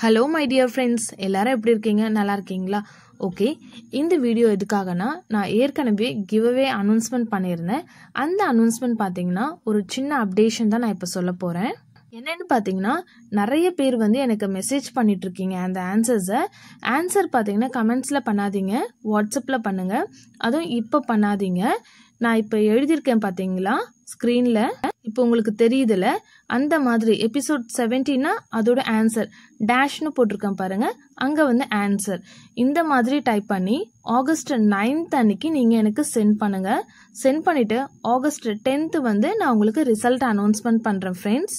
hello my dear friends எல்லாரும் எப்படி இருக்கீங்க நல்லா இருக்கீங்களா ஓகே இந்த வீடியோ எதுக்காகனா நான் ஏற்கனவே கிவ்அவே அனௌன்ஸ்மெண்ட் பண்ணியிருந்தேன் அந்த அனௌன்ஸ்மெண்ட் பார்த்தீங்கன்னா ஒரு சின்ன அப்டேஷன் தான் நான் இப்போ சொல்ல போகிறேன் என்னென்னு பார்த்தீங்கன்னா நிறைய பேர் வந்து எனக்கு மெசேஜ் பண்ணிகிட்ருக்கீங்க அந்த ஆன்சர்ஸை ஆன்சர் பார்த்தீங்கன்னா கமெண்ட்ஸில் பண்ணாதீங்க வாட்ஸ்அப்பில் பண்ணுங்கள் அதுவும் இப்போ பண்ணாதீங்க நான் இப்போ எழுதியிருக்கேன் பார்த்தீங்களா ஸ்க்ரீனில் இப்போ உங்களுக்கு தெரியுதுல அந்த மாதிரி எபிசோட் செவன்டின்னா அதோட ஆன்சர் டேஷ்னு போட்டிருக்கேன் பாருங்கள் அங்கே வந்து ஆன்சர் இந்த மாதிரி டைப் பண்ணி ஆகஸ்ட் நைன்த் அன்னைக்கு நீங்கள் எனக்கு சென்ட் பண்ணுங்கள் சென்ட் பண்ணிவிட்டு ஆகஸ்ட் டென்த்து வந்து நான் உங்களுக்கு ரிசல்ட் அனௌன்ஸ்மெண்ட் பண்ணுறேன் ஃப்ரெண்ட்ஸ்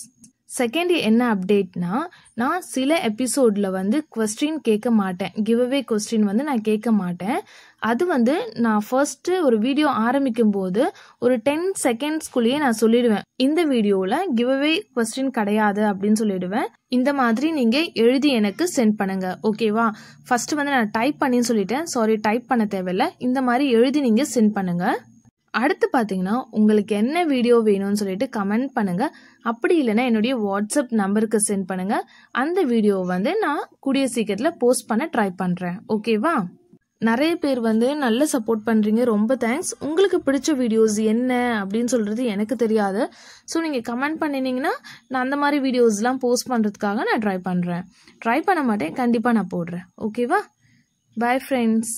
செகண்ட் என்ன அப்டேட்னா நான் சில எபிசோடில் வந்து கொஸ்டின் கேட்க மாட்டேன் கிவ்அவே கொஸ்டின் வந்து நான் கேட்க மாட்டேன் அது வந்து நான் ஃபர்ஸ்ட்டு ஒரு வீடியோ ஆரம்பிக்கும் போது ஒரு டென் செகண்ட்ஸ்குள்ளேயே நான் சொல்லிடுவேன் இந்த வீடியோவில் கிவ்அவே கொஸ்டின் கிடையாது அப்படின்னு சொல்லிடுவேன் இந்த மாதிரி நீங்கள் எழுதி எனக்கு சென்ட் பண்ணுங்க ஓகேவா ஃபர்ஸ்ட் வந்து நான் டைப் பண்ணின்னு சொல்லிட்டேன் சாரி டைப் பண்ண தேவையில்லை இந்த மாதிரி எழுதி நீங்கள் சென்ட் பண்ணுங்கள் அடுத்து பார்த்தீங்கன்னா உங்களுக்கு என்ன வீடியோ வேணும்னு சொல்லிட்டு கமெண்ட் பண்ணுங்கள் அப்படி இல்லைன்னா என்னுடைய வாட்ஸ்அப் நம்பருக்கு சென்ட் பண்ணுங்கள் அந்த வீடியோவை வந்து நான் கூடிய சீக்கிரத்தில் போஸ்ட் பண்ண ட்ரை பண்ணுறேன் ஓகேவா நிறைய பேர் வந்து நல்ல சப்போர்ட் பண்ணுறீங்க ரொம்ப தேங்க்ஸ் உங்களுக்கு பிடிச்ச வீடியோஸ் என்ன அப்படின்னு சொல்கிறது எனக்கு தெரியாது ஸோ நீங்கள் கமெண்ட் பண்ணினீங்கன்னா நான் அந்த மாதிரி வீடியோஸ்லாம் போஸ்ட் பண்ணுறதுக்காக நான் ட்ரை பண்ணுறேன் ட்ரை பண்ண மாட்டேன் கண்டிப்பாக நான் போடுறேன் ஓகேவா பாய் ஃப்ரெண்ட்ஸ்